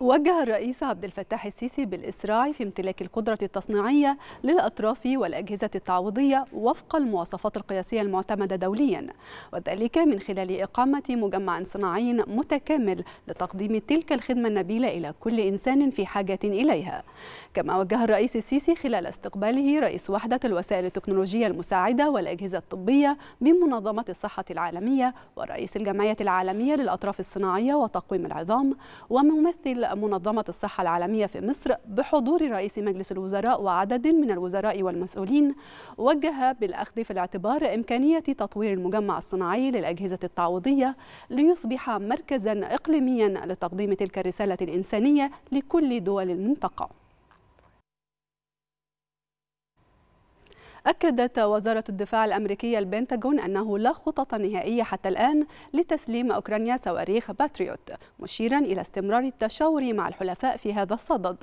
وجه الرئيس عبد الفتاح السيسي بالإسراع في امتلاك القدرة التصنيعية للأطراف والأجهزة التعويضية وفق المواصفات القياسية المعتمدة دوليا وذلك من خلال إقامة مجمع صناعي متكامل لتقديم تلك الخدمة النبيلة إلى كل إنسان في حاجة إليها كما وجه الرئيس السيسي خلال استقباله رئيس وحدة الوسائل التكنولوجية المساعدة والأجهزة الطبية بمنظمة الصحة العالمية ورئيس الجمعية العالمية للأطراف الصناعية وتقويم العظام وممثل منظمة الصحة العالمية في مصر بحضور رئيس مجلس الوزراء وعدد من الوزراء والمسؤولين وجه بالأخذ في الاعتبار إمكانية تطوير المجمع الصناعي للأجهزة التعويضية ليصبح مركزا إقليميا لتقديم تلك الرسالة الإنسانية لكل دول المنطقة أكدت وزارة الدفاع الأمريكية البنتاغون أنه لا خطط نهائية حتى الآن لتسليم أوكرانيا صواريخ باتريوت مشيرا إلى استمرار التشاور مع الحلفاء في هذا الصدد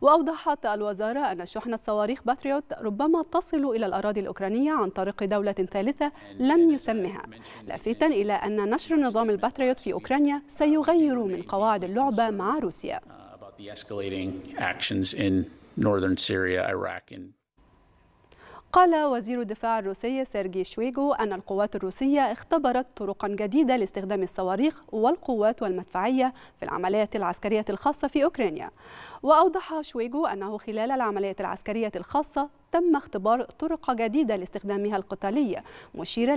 وأوضحت الوزارة أن شحنة صواريخ باتريوت ربما تصل إلى الأراضي الأوكرانية عن طريق دولة ثالثة لم يسمها لافتا إلى أن نشر نظام الباتريوت في أوكرانيا سيغير من قواعد اللعبة مع روسيا. Uh, the escalating actions in northern Syria, Iraq, and قال وزير الدفاع الروسي سيرجي شويغو أن القوات الروسية اختبرت طرقا جديدة لاستخدام الصواريخ والقوات والمدفعية في العمليات العسكرية الخاصة في أوكرانيا وأوضح شويغو أنه خلال العملية العسكرية الخاصة تم اختبار طرق جديدة لاستخدامها القتالية مشيرا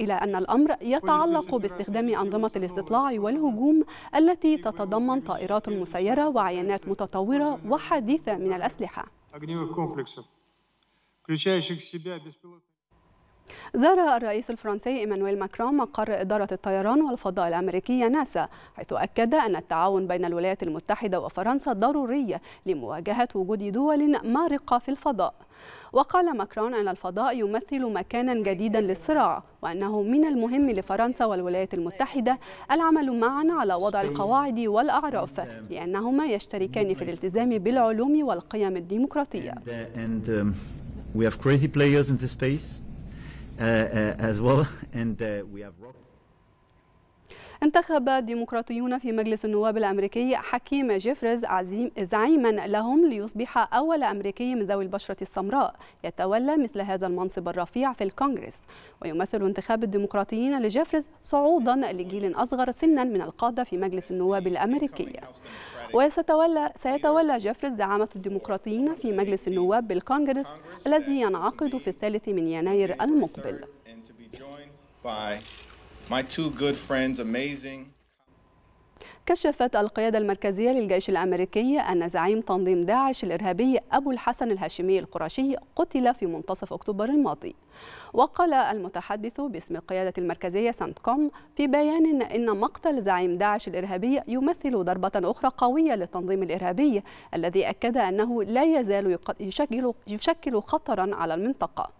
إلى أن الأمر يتعلق باستخدام أنظمة الاستطلاع والهجوم التي تتضمن طائرات مسيرة وعينات متطورة وحديثة من الأسلحة زار الرئيس الفرنسي إيمانويل ماكرون مقر إدارة الطيران والفضاء الأمريكية ناسا حيث أكد أن التعاون بين الولايات المتحدة وفرنسا ضروري لمواجهة وجود دول مارقة في الفضاء وقال ماكرون أن الفضاء يمثل مكانا جديدا للصراع وأنه من المهم لفرنسا والولايات المتحدة العمل معا على وضع القواعد والأعراف لأنهما يشتركان في الالتزام بالعلوم والقيم الديمقراطية um, we have crazy players in the space uh, uh, as well, and uh, we have rock. انتخب ديمقراطيون في مجلس النواب الأمريكي حكيم جيفرز عزيم زعيما لهم ليصبح أول أمريكي من ذوي البشرة السمراء يتولى مثل هذا المنصب الرفيع في الكونغرس ويمثل انتخاب الديمقراطيين لجيفرز صعودا لجيل أصغر سنا من القادة في مجلس النواب الأمريكي وسيتولى سيتولى جيفرز زعامة الديمقراطيين في مجلس النواب بالكونغرس الذي ينعقد في الثالث من يناير المقبل. My two good friends, amazing. كشفت القيادة المركزية للجيش الأمريكي أن زعيم تنظيم داعش الإرهابي أبو الحسن الهاشمي القرشي قتل في منتصف أكتوبر الماضي وقال المتحدث باسم القيادة المركزية سانت كوم في بيان أن مقتل زعيم داعش الإرهابي يمثل ضربة أخرى قوية للتنظيم الإرهابي الذي أكد أنه لا يزال يشكل خطرا على المنطقة